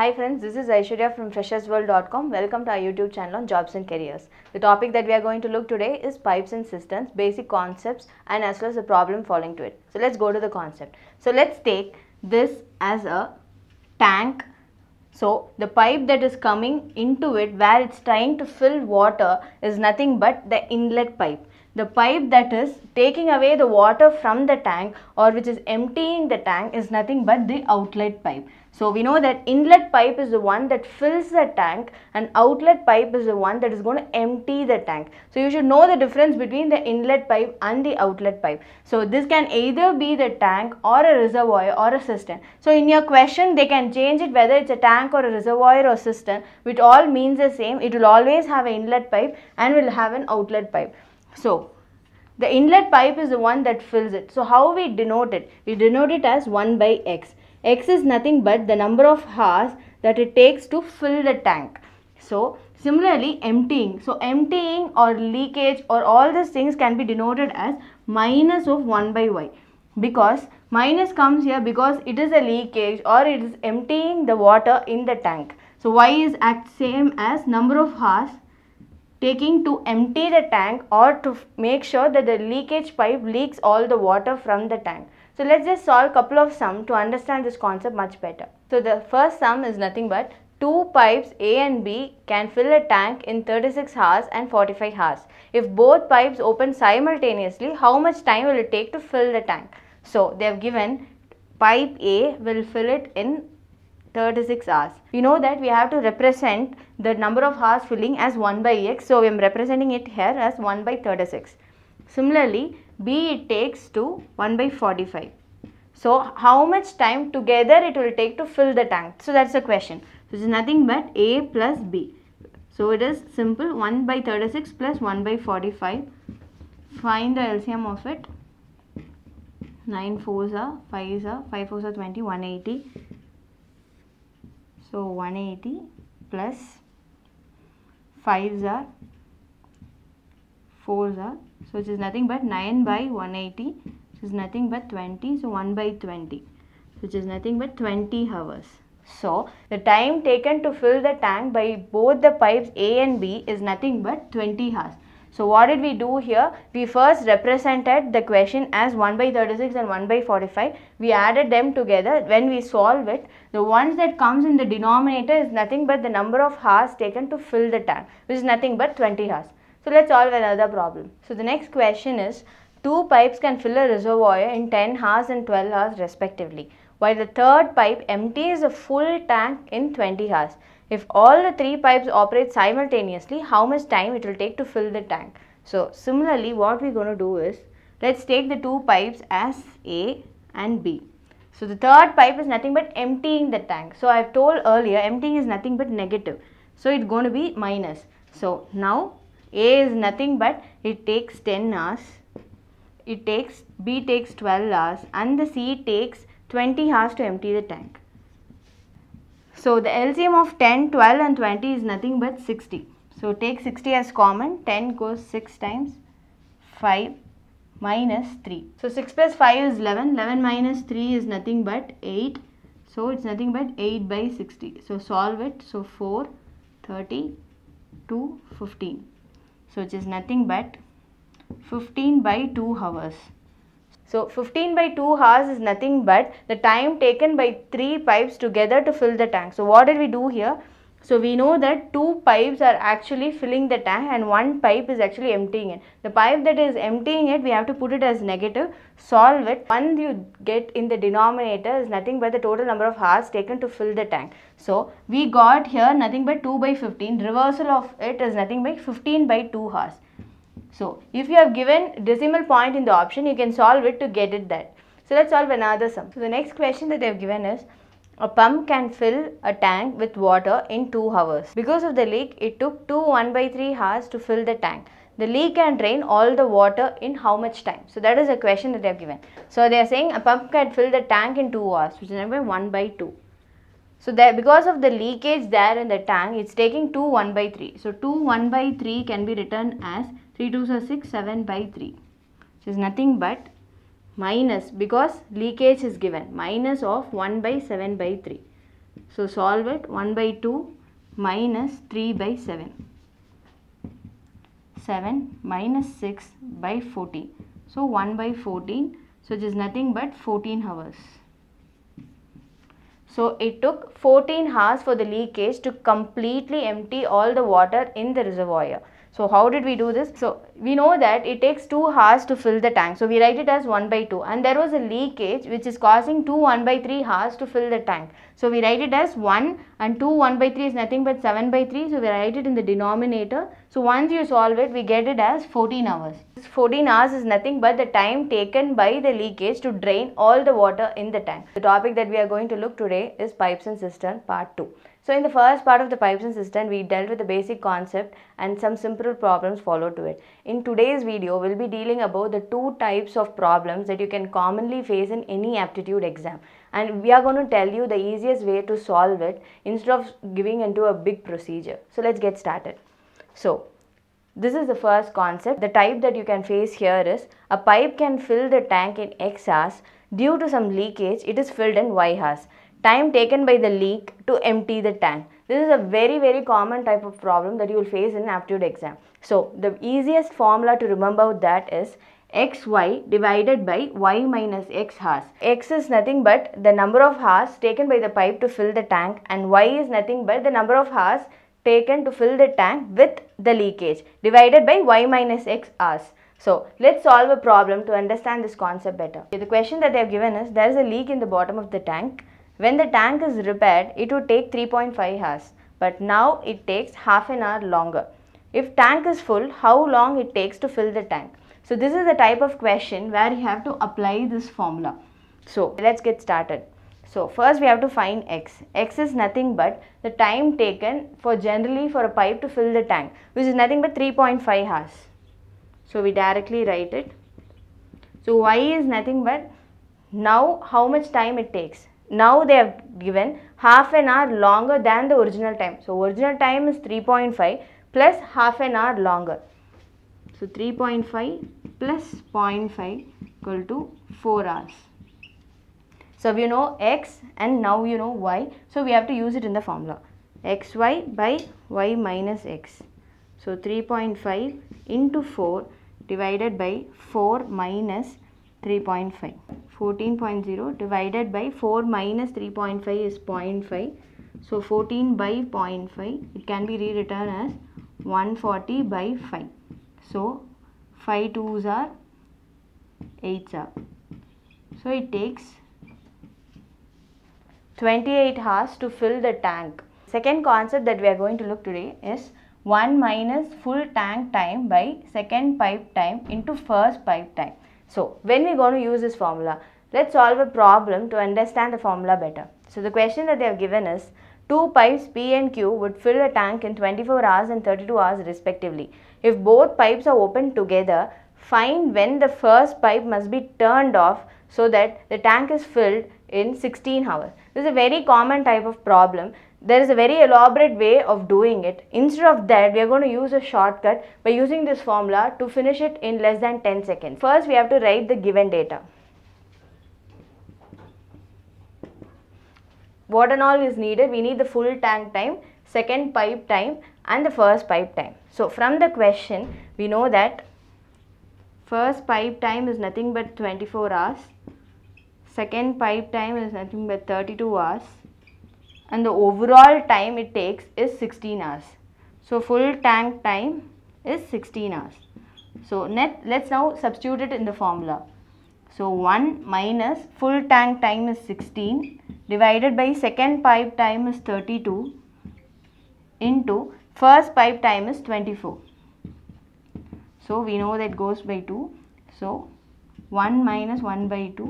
Hi friends, this is Aishwarya from freshersworld.com. Welcome to our YouTube channel on jobs and careers. The topic that we are going to look today is pipes and systems, basic concepts and as well as the problem falling to it. So let's go to the concept. So let's take this as a tank. So the pipe that is coming into it where it's trying to fill water is nothing but the inlet pipe. The pipe that is taking away the water from the tank or which is emptying the tank is nothing but the outlet pipe. So we know that inlet pipe is the one that fills the tank and outlet pipe is the one that is going to empty the tank. So you should know the difference between the inlet pipe and the outlet pipe. So this can either be the tank or a reservoir or a cistern. So in your question they can change it whether it's a tank or a reservoir or cistern which all means the same. It will always have an inlet pipe and will have an outlet pipe. So the inlet pipe is the one that fills it. So how we denote it? We denote it as 1 by x x is nothing but the number of hours that it takes to fill the tank. So similarly emptying. So emptying or leakage or all these things can be denoted as minus of 1 by y because minus comes here because it is a leakage or it is emptying the water in the tank. So y is act same as number of hours taking to empty the tank or to make sure that the leakage pipe leaks all the water from the tank. So let's just solve couple of sums to understand this concept much better. So the first sum is nothing but two pipes A and B can fill a tank in 36 hours and 45 hours. If both pipes open simultaneously, how much time will it take to fill the tank? So they have given pipe A will fill it in 36 hours. We know that we have to represent the number of hours filling as 1 by x. So, I am representing it here as 1 by 36. Similarly, B it takes to 1 by 45. So how much time together it will take to fill the tank? So that's the question. So it is nothing but A plus B. So it is simple 1 by 36 plus 1 by 45. Find the LCM of it. 9 4s are 5s are 5 4s are 20 180. So 180 plus 5s are 4s are so it is nothing but 9 by 180 which is nothing but 20 so 1 by 20 which is nothing but 20 hours so the time taken to fill the tank by both the pipes A and B is nothing but 20 hours so what did we do here? We first represented the question as 1 by 36 and 1 by 45. We added them together. When we solve it, the ones that comes in the denominator is nothing but the number of hours taken to fill the tank, which is nothing but 20 hours. So let's solve another problem. So the next question is, two pipes can fill a reservoir in 10 hours and 12 hours respectively, while the third pipe empties a full tank in 20 hours. If all the three pipes operate simultaneously, how much time it will take to fill the tank? So similarly, what we're going to do is, let's take the two pipes as A and B. So the third pipe is nothing but emptying the tank. So I have told earlier, emptying is nothing but negative. So it's going to be minus. So now a is nothing but it takes 10 hours, it takes B takes 12 hours and the C takes 20 hours to empty the tank. So the LCM of 10, 12 and 20 is nothing but 60. So take 60 as common, 10 goes 6 times 5 minus 3. So 6 plus 5 is 11, 11 minus 3 is nothing but 8. So it's nothing but 8 by 60. So solve it. So 4, 30, 2, 15 so is nothing but 15 by 2 hours so 15 by 2 hours is nothing but the time taken by 3 pipes together to fill the tank. So what did we do here? So we know that two pipes are actually filling the tank and one pipe is actually emptying it. The pipe that is emptying it, we have to put it as negative, solve it. One you get in the denominator is nothing but the total number of hours taken to fill the tank. So we got here nothing but 2 by 15. Reversal of it is nothing but 15 by 2 hours. So if you have given decimal point in the option, you can solve it to get it that. So let's solve another sum. So the next question that they have given is a pump can fill a tank with water in 2 hours. Because of the leak, it took 2 1 by 3 hours to fill the tank. The leak can drain all the water in how much time? So that is a question that they have given. So they are saying a pump can fill the tank in 2 hours, which is number 1 by 2. So there, because of the leakage there in the tank, it's taking 2 1 by 3. So 2 1 by 3 can be written as 3 2 so 6 7 by 3. Which is nothing but minus because leakage is given minus of 1 by 7 by 3. So solve it 1 by 2 minus 3 by 7. 7 minus 6 by 14. So 1 by 14 so is nothing but 14 hours. So it took 14 hours for the leakage to completely empty all the water in the reservoir. So how did we do this? So we know that it takes 2 hours to fill the tank. So we write it as 1 by 2 and there was a leakage which is causing 2 1 by 3 hours to fill the tank. So we write it as 1 and 2 1 by 3 is nothing but 7 by 3. So we write it in the denominator. So once you solve it we get it as 14 hours. This 14 hours is nothing but the time taken by the leakage to drain all the water in the tank. The topic that we are going to look today is pipes and cistern part 2. So in the first part of the pipes and cistern, we dealt with the basic concept and some simple problems followed to it. In today's video, we'll be dealing about the two types of problems that you can commonly face in any aptitude exam and we are going to tell you the easiest way to solve it instead of giving into a big procedure. So let's get started. So this is the first concept. The type that you can face here is a pipe can fill the tank in X hours due to some leakage it is filled in Y hours. Time taken by the leak to empty the tank. This is a very very common type of problem that you will face in aptitude exam. So the easiest formula to remember that is xy divided by y minus x hours. x is nothing but the number of hours taken by the pipe to fill the tank and y is nothing but the number of hours taken to fill the tank with the leakage divided by y minus x hours. So let's solve a problem to understand this concept better. Okay, the question that they have given is there is a leak in the bottom of the tank. When the tank is repaired, it would take 3.5 hours but now it takes half an hour longer. If tank is full, how long it takes to fill the tank? So this is the type of question where you have to apply this formula. So let's get started. So first we have to find x. x is nothing but the time taken for generally for a pipe to fill the tank which is nothing but 3.5 hours. So we directly write it. So y is nothing but now how much time it takes. Now they have given half an hour longer than the original time. So original time is 3.5 plus half an hour longer. So 3.5 plus 0.5 equal to 4 hours. So we know x and now you know y. So we have to use it in the formula xy by y minus x. So 3.5 into 4 divided by 4 minus 3.5. 14.0 divided by 4 minus 3.5 is 0.5. So 14 by 0.5 it can be rewritten as 140 by 5. So 5 2s are 8s are. So it takes 28 hours to fill the tank. Second concept that we are going to look today is 1 minus full tank time by second pipe time into first pipe time. So when we are going to use this formula? Let's solve a problem to understand the formula better. So the question that they have given is two pipes P and Q would fill a tank in 24 hours and 32 hours respectively. If both pipes are open together, find when the first pipe must be turned off so that the tank is filled in 16 hours. This is a very common type of problem. There is a very elaborate way of doing it. Instead of that, we are going to use a shortcut by using this formula to finish it in less than 10 seconds. First, we have to write the given data. What and all is needed? We need the full tank time, second pipe time and the first pipe time. So from the question we know that first pipe time is nothing but 24 hours, second pipe time is nothing but 32 hours and the overall time it takes is 16 hours. So full tank time is 16 hours. So net, let's now substitute it in the formula. So 1 minus full tank time is 16 divided by second pipe time is 32 into first pipe time is 24 so we know that goes by 2 so 1 minus 1 by 2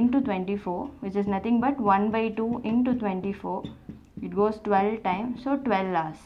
into 24 which is nothing but 1 by 2 into 24 it goes 12 times so 12 hours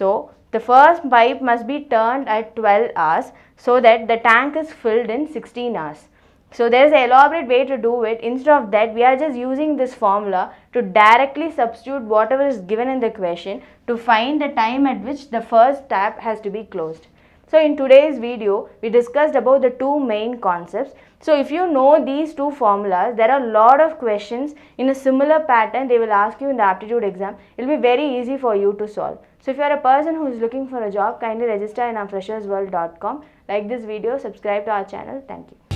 so the first pipe must be turned at 12 hours so that the tank is filled in 16 hours so there is an elaborate way to do it. Instead of that, we are just using this formula to directly substitute whatever is given in the question to find the time at which the first tab has to be closed. So in today's video, we discussed about the two main concepts. So if you know these two formulas, there are a lot of questions in a similar pattern they will ask you in the aptitude exam. It will be very easy for you to solve. So if you are a person who is looking for a job, kindly register in our freshersworld.com. Like this video, subscribe to our channel. Thank you.